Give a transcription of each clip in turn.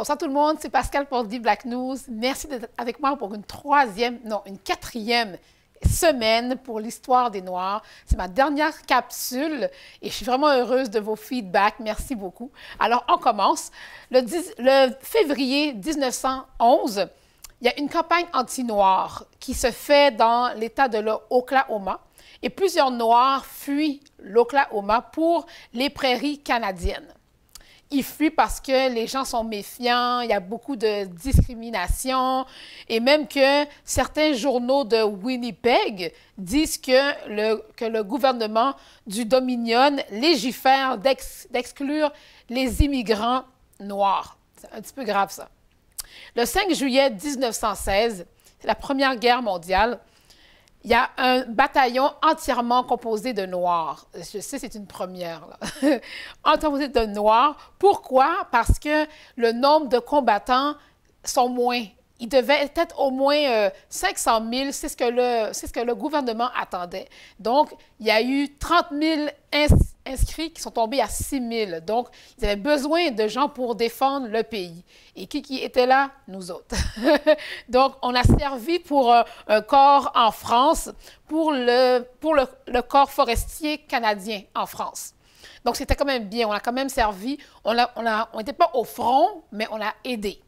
Bonsoir tout le monde, c'est Pascal pour Pordy Black News. Merci d'être avec moi pour une troisième, non, une quatrième semaine pour l'histoire des Noirs. C'est ma dernière capsule et je suis vraiment heureuse de vos feedbacks. Merci beaucoup. Alors, on commence. Le, le février 1911, il y a une campagne anti-noire qui se fait dans l'État de l'Oklahoma et plusieurs Noirs fuient l'Oklahoma pour les prairies canadiennes il fuit parce que les gens sont méfiants, il y a beaucoup de discrimination, et même que certains journaux de Winnipeg disent que le, que le gouvernement du Dominion légifère d'exclure les immigrants noirs. C'est un petit peu grave ça. Le 5 juillet 1916, c'est la Première Guerre mondiale, il y a un bataillon entièrement composé de Noirs. Je sais, c'est une première. Entièrement composé de Noirs. Pourquoi? Parce que le nombre de combattants sont moins il devait être au moins 500 euh, 000, c'est ce, que le, ce que le gouvernement attendait. Donc, il y a eu 30 000 inscrits qui sont tombés à 6 000. Donc, ils avaient besoin de gens pour défendre le pays. Et qui, était là? Nous autres. Donc, on a servi pour euh, un, corps en France, pour, le, pour le, corps forestier canadien en France. Donc, c'était quand même bien. On a quand même servi. On n'était pas au front, mais on a aidé.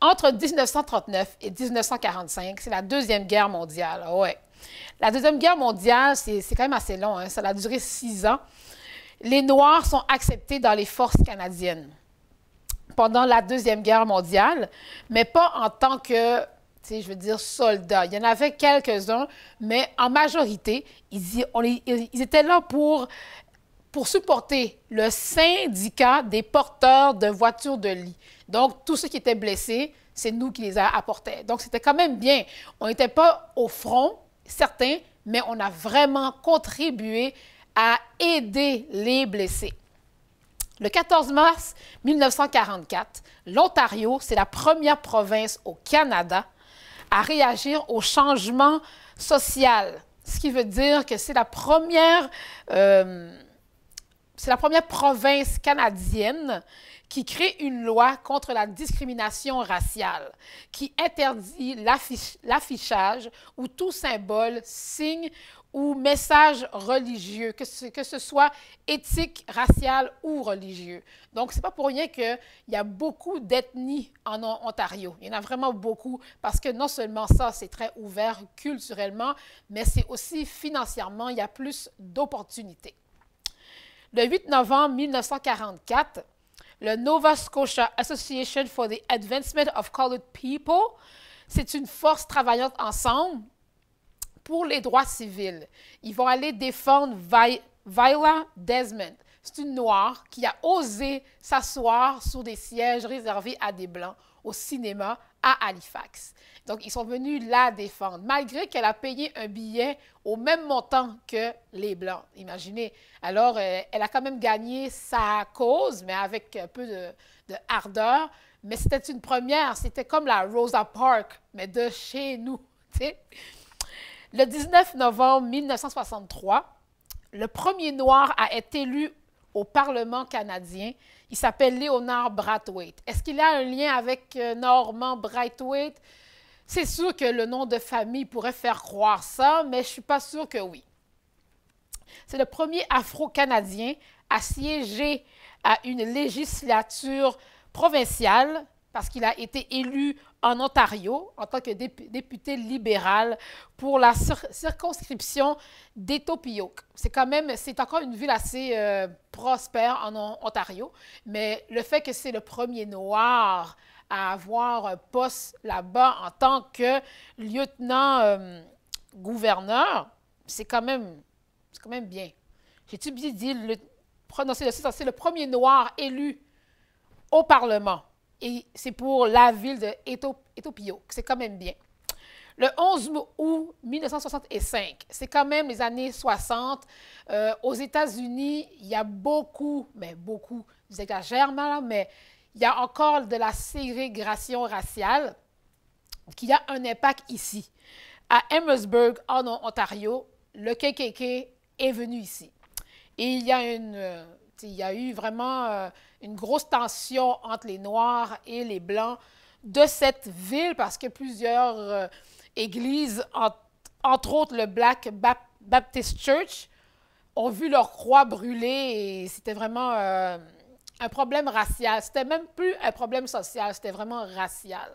Entre 1939 et 1945, c'est la Deuxième Guerre mondiale. Ah ouais. La Deuxième Guerre mondiale, c'est quand même assez long. Hein. Ça a duré six ans. Les Noirs sont acceptés dans les forces canadiennes pendant la Deuxième Guerre mondiale, mais pas en tant que, je veux dire, soldats. Il y en avait quelques-uns, mais en majorité, ils étaient là pour pour supporter le syndicat des porteurs de voitures de lit. Donc, tous ceux qui étaient blessés, c'est nous qui les a apportés. Donc, c'était quand même bien. On n'était pas au front, certains, mais on a vraiment contribué à aider les blessés. Le 14 mars 1944, l'Ontario, c'est la première province au Canada à réagir au changement social, ce qui veut dire que c'est la première... Euh, c'est la première province canadienne qui crée une loi contre la discrimination raciale, qui interdit l'affichage ou tout symbole, signe ou message religieux, que ce, soit éthique, racial ou religieux. Donc, c'est pas pour rien qu'il y a beaucoup d'ethnies en Ontario. Il y en a vraiment beaucoup parce que non seulement ça, c'est très ouvert culturellement, mais c'est aussi financièrement, il y a plus d'opportunités. Le 8 novembre 1944, le Nova Scotia Association for the Advancement of Colored People, c'est une force travaillante ensemble pour les droits civils. Ils vont aller défendre Viola Desmond. C'est une Noire qui a osé s'asseoir sur des sièges réservés à des Blancs au cinéma à Halifax. Donc, ils sont venus la défendre, malgré qu'elle a payé un billet au même montant que les Blancs. Imaginez. Alors, euh, elle a quand même gagné sa cause, mais avec un peu de, ardeur. Mais c'était une première. C'était comme la Rosa Parks, mais de chez nous. Le 19 novembre 1963, le premier noir a été élu au Parlement canadien il s'appelle Léonard Brathwaite. Est-ce qu'il a un lien avec euh, Norman Brathwaite? C'est sûr que le nom de famille pourrait faire croire ça, mais je ne suis pas sûr que oui. C'est le premier Afro-Canadien à siéger à une législature provinciale parce qu'il a été élu en Ontario en tant que député libéral pour la circonscription d'Etopiok. C'est quand même, c'est encore une ville assez euh, prospère en Ontario, mais le fait que c'est le premier noir à avoir un poste là-bas en tant que lieutenant-gouverneur, euh, c'est quand même, c'est quand même bien. J'ai-tu bien dit le, prononcer c'est le premier noir élu au Parlement et c'est pour la ville de Etopio. C'est quand même bien. Le 11 août 1965, c'est quand même les années 60. Euh, aux États-Unis, il y a beaucoup, mais beaucoup, exagère mal, mais il y a encore de la ségrégation raciale qui a un impact ici. À Amherstburg, en Ontario, le KKK est venu ici. Et il y a une, euh, il y a eu vraiment euh, une grosse tension entre les Noirs et les Blancs de cette ville parce que plusieurs euh, églises, entre autres le Black Baptist Church, ont vu leur croix brûler et c'était vraiment euh, un problème racial. C'était même plus un problème social, c'était vraiment racial.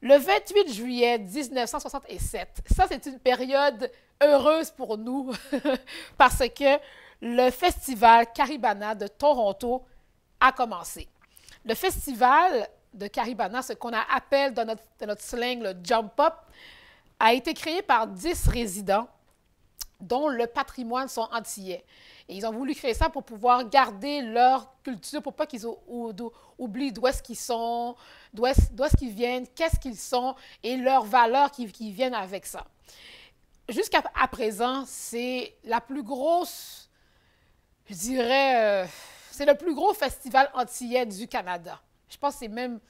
Le 28 juillet 1967, ça c'est une période heureuse pour nous parce que le festival Caribana de Toronto a commencé. Le festival de Caribana, ce qu'on appelle dans notre, notre slang le Jump Up, a été créé par dix résidents dont le patrimoine sont antillais. Et ils ont voulu créer ça pour pouvoir garder leur culture, pour pas qu'ils oublient d'où est-ce qu'ils sont, d'où est-ce qu'ils viennent, qu'est-ce qu'ils sont et leurs valeurs qui viennent avec ça. Jusqu'à présent, c'est la plus grosse je dirais, euh, c'est le plus gros festival antillais du Canada. Je pense que c'est même,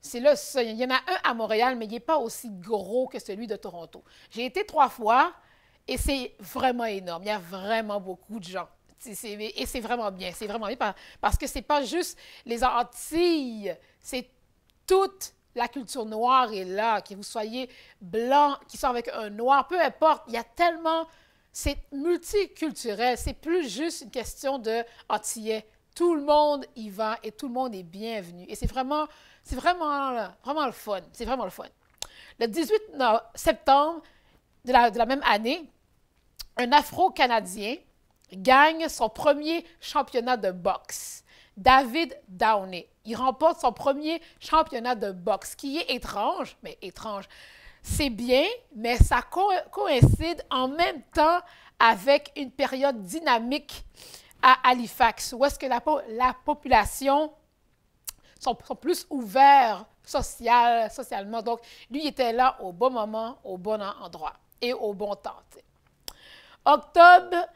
c'est là, il y en a un à Montréal, mais il n'est pas aussi gros que celui de Toronto. J'ai été trois fois et c'est vraiment énorme. Il y a vraiment beaucoup de gens. et c'est vraiment bien, c'est vraiment bien parce que c'est pas juste les Antilles, c'est toute la culture noire est là, que vous soyez blanc, qui soit avec un noir, peu importe, il y a tellement c'est multiculturel. C'est plus juste une question de antillais. Ah, tout le monde y va et tout le monde est bienvenu. Et c'est vraiment, c'est vraiment, vraiment le fun. C'est vraiment le fun. Le 18 septembre de la, même année, un Afro-Canadien gagne son premier championnat de boxe. David Downey. Il remporte son premier championnat de boxe, qui est étrange, mais étrange c'est bien, mais ça coïncide en même temps avec une période dynamique à Halifax, où est-ce que la, population sont, plus ouverts social, socialement. Donc, lui était là au bon moment, au bon endroit et au bon temps. Octobre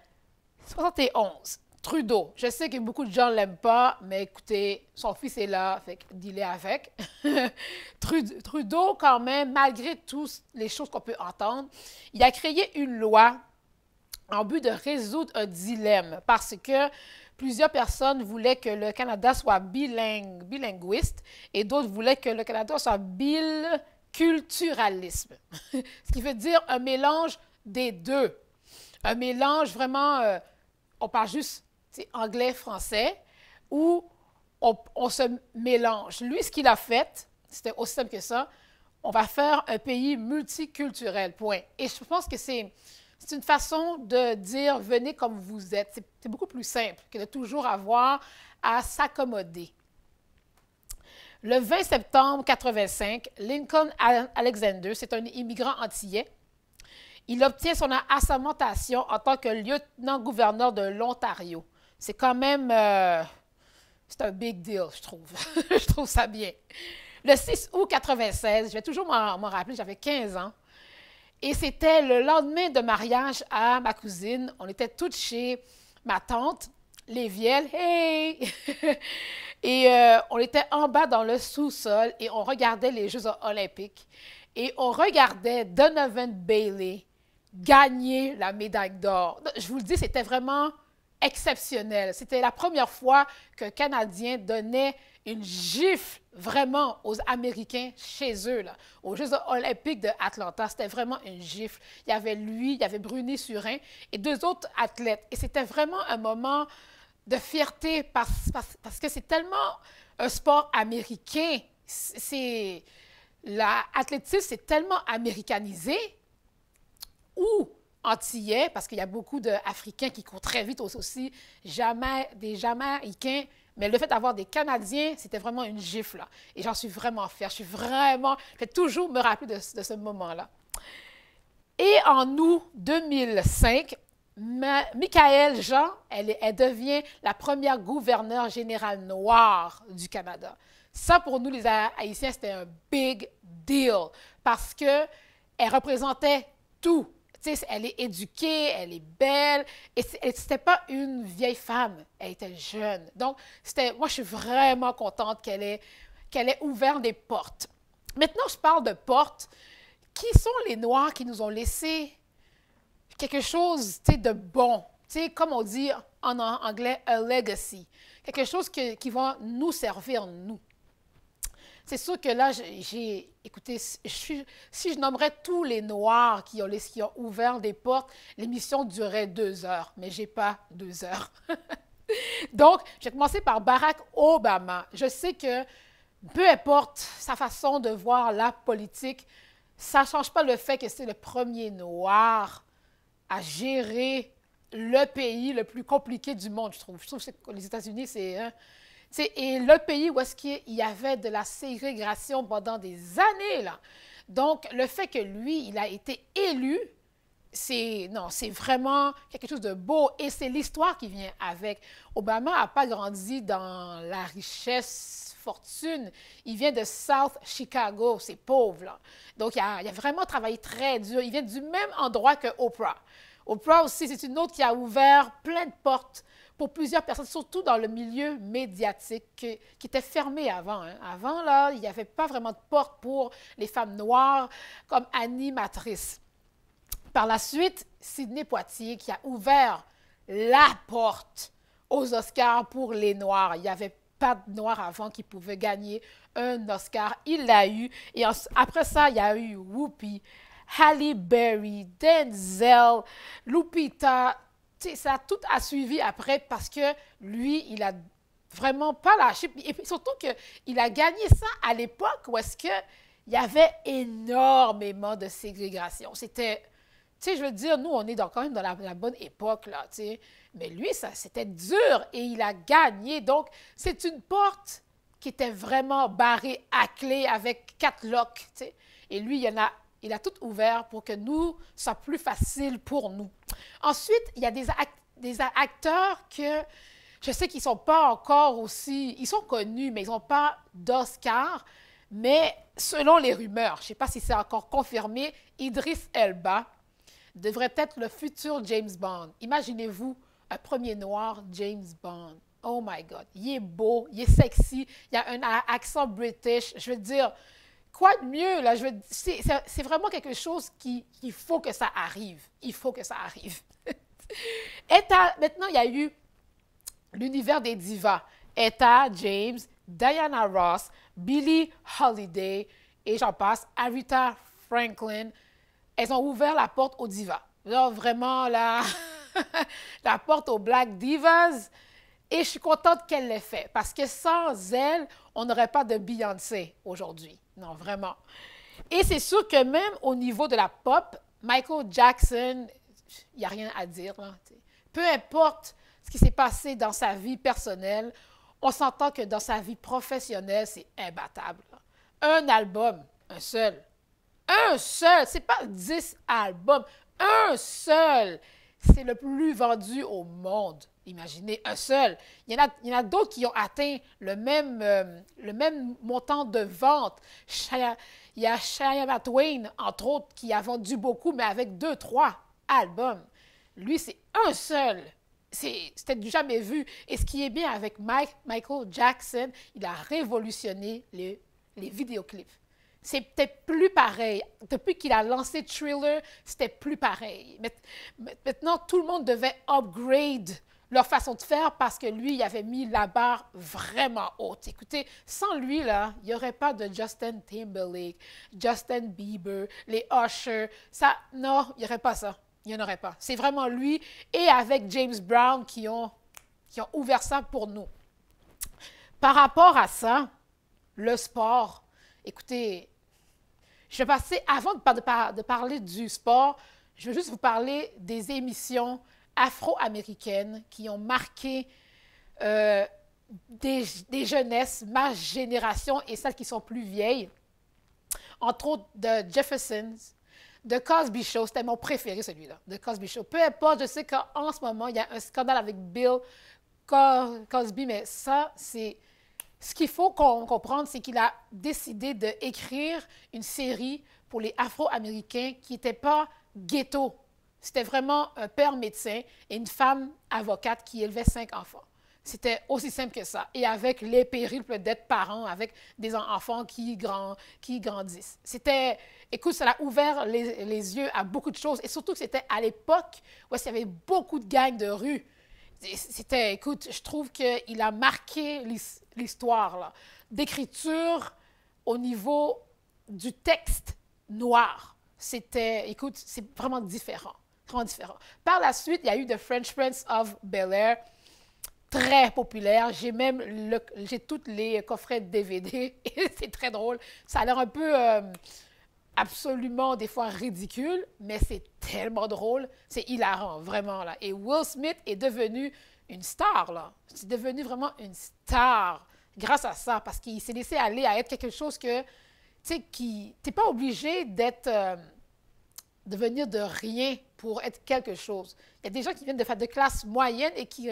71, Trudeau. Je sais que beaucoup de gens ne l'aiment pas, mais écoutez, son fils est là, fait qu'il est avec. Trudeau, quand même, malgré toutes les choses qu'on peut entendre, il a créé une loi en but de résoudre un dilemme parce que plusieurs personnes voulaient que le Canada soit bilingue, bilinguiste et d'autres voulaient que le Canada soit bilculturalisme, ce qui veut dire un mélange des deux, un mélange vraiment, euh, on parle juste anglais-français, où on, se mélange. Lui, ce qu'il a fait, c'était aussi simple que ça, on va faire un pays multiculturel, point. Et je pense que c'est une façon de dire venez comme vous êtes. C'est beaucoup plus simple que de toujours avoir à s'accommoder. Le 20 septembre 85, Lincoln Alexander, c'est un immigrant antillais, il obtient son assermentation en tant que lieutenant-gouverneur de l'Ontario c'est quand même, euh, c'est un big deal, je trouve. je trouve ça bien. Le 6 août 1996, je vais toujours m'en rappeler, j'avais 15 ans. Et c'était le lendemain de mariage à ma cousine. On était toutes chez ma tante, les vieilles. Hey! et euh, on était en bas dans le sous-sol et on regardait les Jeux olympiques. Et on regardait Donovan Bailey gagner la médaille d'or. Je vous le dis, c'était vraiment exceptionnel. C'était la première fois qu'un Canadien donnait une gifle vraiment aux Américains chez eux, là, aux Jeux olympiques d'Atlanta. C'était vraiment une gifle. Il y avait lui, il y avait Bruni Surin et deux autres athlètes. Et c'était vraiment un moment de fierté parce, que c'est tellement un sport américain. C'est, l'athlétisme, c'est tellement américanisé où antillais, parce qu'il y a beaucoup d'Africains qui courent très vite aussi, jamais, des Jamaïcains. Mais le fait d'avoir des Canadiens, c'était vraiment une gifle. Et j'en suis vraiment fière. Je suis vraiment. Je vais toujours me rappeler de, ce moment-là. Et en août 2005, Michael Jean, elle, elle, devient la première gouverneure générale noire du Canada. Ça, pour nous, les Haïtiens, c'était un big deal parce qu'elle représentait tout elle est éduquée, elle est belle. Et c'était pas une vieille femme, elle était jeune. Donc, c'était, moi, je suis vraiment contente qu'elle ait, qu'elle ait ouvert des portes. Maintenant, je parle de portes. Qui sont les Noirs qui nous ont laissé quelque chose de bon? sais, comme on dit en anglais, a legacy. Quelque chose qui va nous servir, nous. C'est sûr que là, j'ai, écoutez, si je nommerais tous les Noirs qui ont, qui ont ouvert des portes, l'émission durait deux heures, mais j'ai pas deux heures. Donc, j'ai commencé par Barack Obama. Je sais que peu importe sa façon de voir la politique, ça ne change pas le fait que c'est le premier noir à gérer le pays le plus compliqué du monde, je trouve. Je trouve que les États-Unis, c'est hein, et le pays où il y avait de la ségrégation pendant des années, là. Donc, le fait que lui, il a été élu, c'est non, c'est vraiment quelque chose de beau et c'est l'histoire qui vient avec. Obama n'a pas grandi dans la richesse, fortune. Il vient de South Chicago, c'est pauvre. Donc, il a, il a vraiment travaillé très dur. Il vient du même endroit que Oprah. Oprah aussi, c'est une autre qui a ouvert plein de portes pour plusieurs personnes, surtout dans le milieu médiatique, qui, était fermé avant. Hein. Avant, là, il n'y avait pas vraiment de porte pour les femmes noires comme animatrices. Par la suite, Sidney Poitier qui a ouvert la porte aux Oscars pour les Noirs. Il n'y avait pas de Noirs avant qui pouvaient gagner un Oscar. Il l'a eu. Et après ça, il y a eu Whoopi, Halle Berry, Denzel, Lupita ça tout a suivi après parce que lui, il a vraiment pas lâché. Et puis, surtout qu'il a gagné ça à l'époque où est-ce qu'il y avait énormément de ségrégation. C'était, tu sais, je veux dire, nous, on est dans, quand même dans la, bonne époque, là, tu sais. Mais lui, ça, c'était dur et il a gagné. Donc, c'est une porte qui était vraiment barrée à clé avec quatre locks, tu sais. Et lui, il y en a il a tout ouvert pour que nous, soit plus facile pour nous. Ensuite, il y a des, acteurs que je sais qu'ils sont pas encore aussi, ils sont connus, mais ils n'ont pas d'Oscar. Mais selon les rumeurs, je ne sais pas si c'est encore confirmé, Idris Elba devrait être le futur James Bond. Imaginez-vous un premier noir James Bond. Oh my God, il est beau, il est sexy, il a un accent british. Je veux dire, quoi de mieux, là? Je c'est, vraiment quelque chose qui, il faut que ça arrive. Il faut que ça arrive. Et maintenant, il y a eu l'univers des divas. Etta, James, Diana Ross, Billie Holiday et j'en passe, Arita Franklin. Elles ont ouvert la porte aux divas. vraiment la, la porte aux Black Divas. Et je suis contente qu'elle l'aient fait parce que sans elle, on n'aurait pas de Beyoncé aujourd'hui. Non, vraiment. Et c'est sûr que même au niveau de la pop, Michael Jackson, il n'y a rien à dire. Peu importe ce qui s'est passé dans sa vie personnelle, on s'entend que dans sa vie professionnelle, c'est imbattable. Un album, un seul. Un seul, c'est pas dix albums, un seul. C'est le plus vendu au monde. Imaginez un seul. Il y en a, il y a d'autres qui ont atteint le même, euh, le même montant de vente. il y a Shia Twain, entre autres, qui a vendu beaucoup, mais avec deux, trois albums. Lui, c'est un seul. C'était du jamais vu. Et ce qui est bien avec Michael Jackson, il a révolutionné les, les vidéoclips. C'est peut plus pareil. Depuis qu'il a lancé Thriller, c'était plus pareil. Maintenant, tout le monde devait upgrade leur façon de faire parce que lui, il avait mis la barre vraiment haute. Écoutez, sans lui, là, il n'y aurait pas de Justin Timberlake, Justin Bieber, les Usher. Ça, non, il n'y aurait pas ça. Il n'y en aurait pas. C'est vraiment lui et avec James Brown qui ont, qui ont ouvert ça pour nous. Par rapport à ça, le sport, écoutez, je vais passer, avant de, de parler du sport, je veux juste vous parler des émissions afro-américaines qui ont marqué euh, des, jeunesses, ma génération et celles qui sont plus vieilles, entre autres de Jeffersons, de Cosby Show, c'était mon préféré celui-là, de Cosby Show. Peu importe, je sais qu'en ce moment, il y a un scandale avec Bill Cosby, mais ça, c'est... Ce qu'il faut qu'on comprendre, c'est qu'il a décidé d'écrire une série pour les Afro-Américains qui n'était pas ghetto, c'était vraiment un père médecin et une femme avocate qui élevait cinq enfants. C'était aussi simple que ça. Et avec les périples d'être parent, avec des enfants qui, qui grandissent. C'était, écoute, ça a ouvert les, yeux à beaucoup de choses. Et surtout que c'était à l'époque où il y avait beaucoup de gangs de rue. C'était, écoute, je trouve qu'il a marqué l'histoire d'écriture au niveau du texte noir. C'était, écoute, c'est vraiment différent. Par la suite, il y a eu The French Prince of Bel-Air, très populaire. J'ai même le, j'ai toutes les coffrets de DVD. c'est très drôle. Ça a l'air un peu euh, absolument des fois ridicule, mais c'est tellement drôle. C'est hilarant, vraiment. Là. Et Will Smith est devenu une star. Là. C'est devenu vraiment une star grâce à ça, parce qu'il s'est laissé aller à être quelque chose que, tu sais, qui... T'es pas obligé d'être... Euh, devenir de rien pour être quelque chose. Il y a des gens qui viennent de, faire de classe moyenne et qui,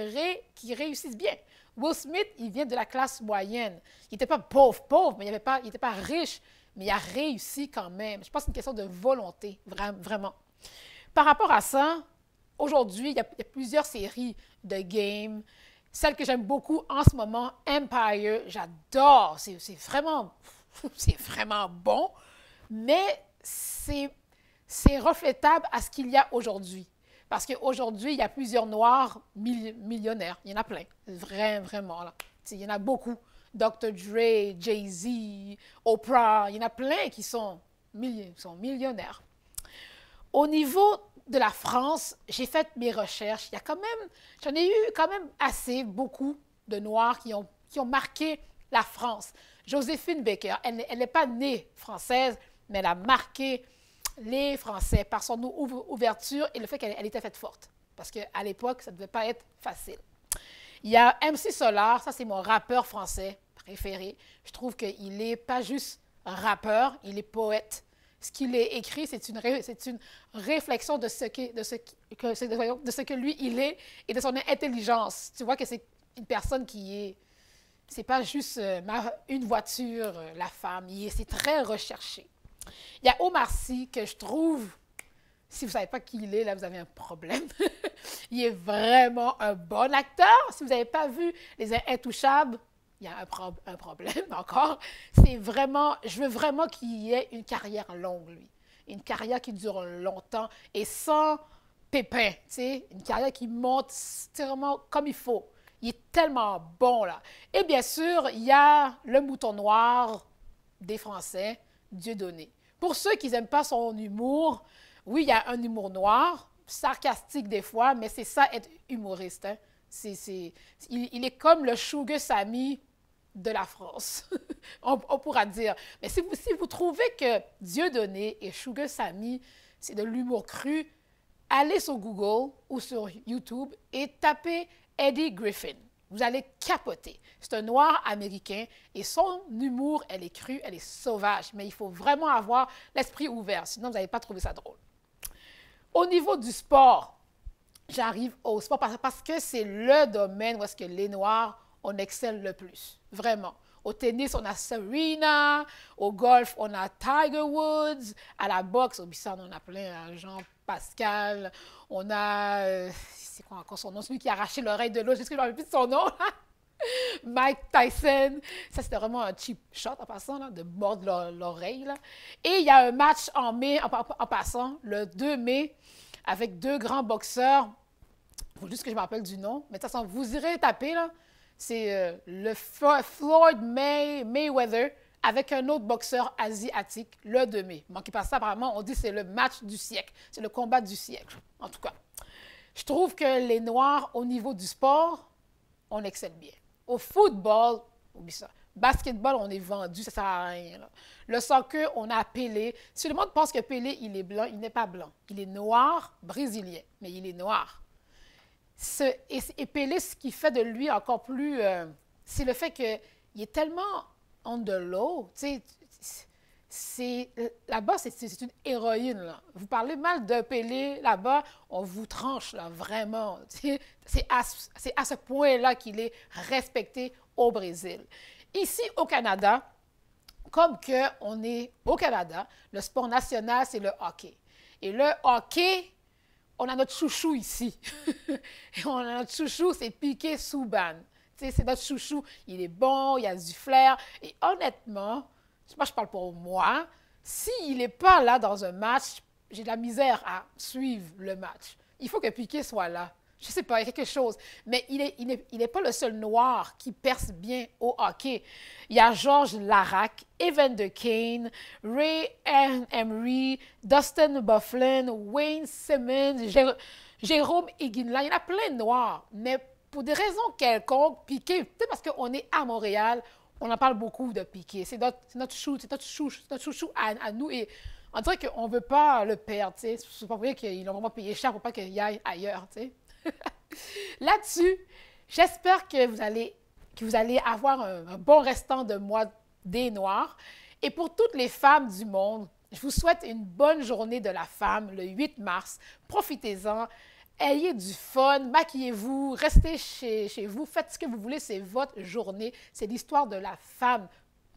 qui réussissent bien. Will Smith, il vient de la classe moyenne. Il n'était pas pauvre, pauvre, mais il n'était pas, pas, riche, mais il a réussi quand même. Je pense que c'est une question de volonté, vraiment. Par rapport à ça, aujourd'hui, il, y, a plusieurs séries de games. Celle que j'aime beaucoup en ce moment, Empire, j'adore. C'est vraiment, vraiment bon, mais c'est c'est reflétable à ce qu'il y a aujourd'hui. Parce qu'aujourd'hui, il y a plusieurs Noirs millionnaires. Il y en a plein. vraiment, vraiment. Il y en a beaucoup. Dr. Dre, Jay-Z, Oprah, il y en a plein qui sont, millionnaires. Au niveau de la France, j'ai fait mes recherches. Il y a quand même, j'en ai eu quand même assez, beaucoup de Noirs qui ont, qui ont marqué la France. Joséphine Baker, elle n'est pas née française, mais elle a marqué les Français par son ouverture et le fait qu'elle était faite forte. Parce qu'à l'époque, ça ne devait pas être facile. Il y a MC Solar, ça c'est mon rappeur français préféré. Je trouve qu'il n'est pas juste rappeur, il est poète. Ce qu'il a écrit, c'est une, réflexion de ce, que, de, ce que, lui, il est et de son intelligence. Tu vois que c'est une personne qui est... C'est pas juste euh, une voiture, euh, la femme, c'est très recherché. Il y a Omar Sy que je trouve, si vous ne savez pas qui il est, là, vous avez un problème. il est vraiment un bon acteur. Si vous n'avez pas vu Les Intouchables, il y a un, problème encore. C'est vraiment, je veux vraiment qu'il y ait une carrière longue, lui. Une carrière qui dure longtemps et sans pépin, tu sais. Une carrière qui monte vraiment comme il faut. Il est tellement bon, là. Et bien sûr, il y a le mouton noir des Français, Dieu donné. Pour ceux qui n'aiment pas son humour, oui, il y a un humour noir, sarcastique des fois, mais c'est ça être humoriste. Hein. C il, est comme le Sugar Sami de la France, on, pourra dire. Mais si vous, trouvez que Dieu donné et Sugar Sami, c'est de l'humour cru, allez sur Google ou sur YouTube et tapez Eddie Griffin. Vous allez capoter. C'est un noir américain et son humour, elle est crue, elle est sauvage. Mais il faut vraiment avoir l'esprit ouvert, sinon vous n'allez pas trouver ça drôle. Au niveau du sport, j'arrive au sport parce que c'est le domaine où est-ce que les Noirs, on excelle le plus, vraiment. Au tennis, on a Serena. Au golf, on a Tiger Woods. À la boxe, au Bisson, on a plein. Hein, Jean-Pascal. On a euh, c'est quoi encore son nom, celui qui a arraché l'oreille de l'autre, juste ce que je ne me plus de son nom. Mike Tyson. Ça, c'était vraiment un cheap shot en passant, là, de mordre l'oreille. Et il y a un match en mai, en, passant, le 2 mai, avec deux grands boxeurs. Il faut juste que je me rappelle du nom. Mais de toute façon, vous irez taper, C'est euh, le Floyd Mayweather avec un autre boxeur asiatique le 2 mai. qui pas ça, apparemment, on dit c'est le match du siècle. C'est le combat du siècle, en tout cas. Je trouve que les Noirs, au niveau du sport, on excelle bien. Au football, oublie ça. Basketball, on est vendu, ça sert à rien. Le Le soccer, on a Pelé. Si le monde pense que Pelé, il est blanc, il n'est pas blanc. Il est noir, brésilien, mais il est noir. et, ce qui fait de lui encore plus, euh, c'est le fait qu'il est tellement en de low. Tu sais, c'est euh, là-bas, c'est une héroïne. Là. Vous parlez mal de Pelé, là-bas, on vous tranche, là, vraiment. C'est à, ce point-là qu'il est respecté au Brésil. Ici, au Canada, comme que on est au Canada, le sport national, c'est le hockey. Et le hockey, on a notre chouchou ici. on a notre chouchou, c'est Piqué Souban. C'est notre chouchou. Il est bon, il a du flair. Et honnêtement, moi je parle pour moi, s'il n'est pas là dans un match, j'ai de la misère à suivre le match. Il faut que Piquet soit là. Je sais pas, il y a quelque chose. Mais il n'est pas le seul noir qui perce bien au hockey. Il y a George Larac, Evan De Kane, Ray Emery, Dustin Bufflin, Wayne Simmons, Jérôme Higginla. Il y en a plein de noirs. Mais pour des raisons quelconques, Piquet, peut-être parce qu'on est à Montréal, on en parle beaucoup de Piqué. C'est notre, notre chou, c'est notre notre chouchou à, nous. Et on dirait qu'on ne veut pas le perdre. C'est pas pour qu'ils l'ont vraiment payé cher pour pas qu'il aille ailleurs. Là-dessus, j'espère que vous allez, que vous allez avoir un, bon restant de mois des Noirs. Et pour toutes les femmes du monde, je vous souhaite une bonne journée de la femme le 8 mars. Profitez-en. Ayez du fun, maquillez-vous, restez chez, chez vous, faites ce que vous voulez, c'est votre journée, c'est l'histoire de la femme.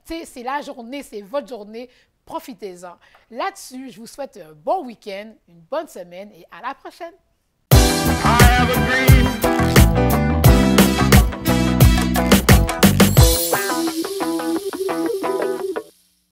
C'est la journée, c'est votre journée, profitez-en. Là-dessus, je vous souhaite un bon week-end, une bonne semaine et à la prochaine.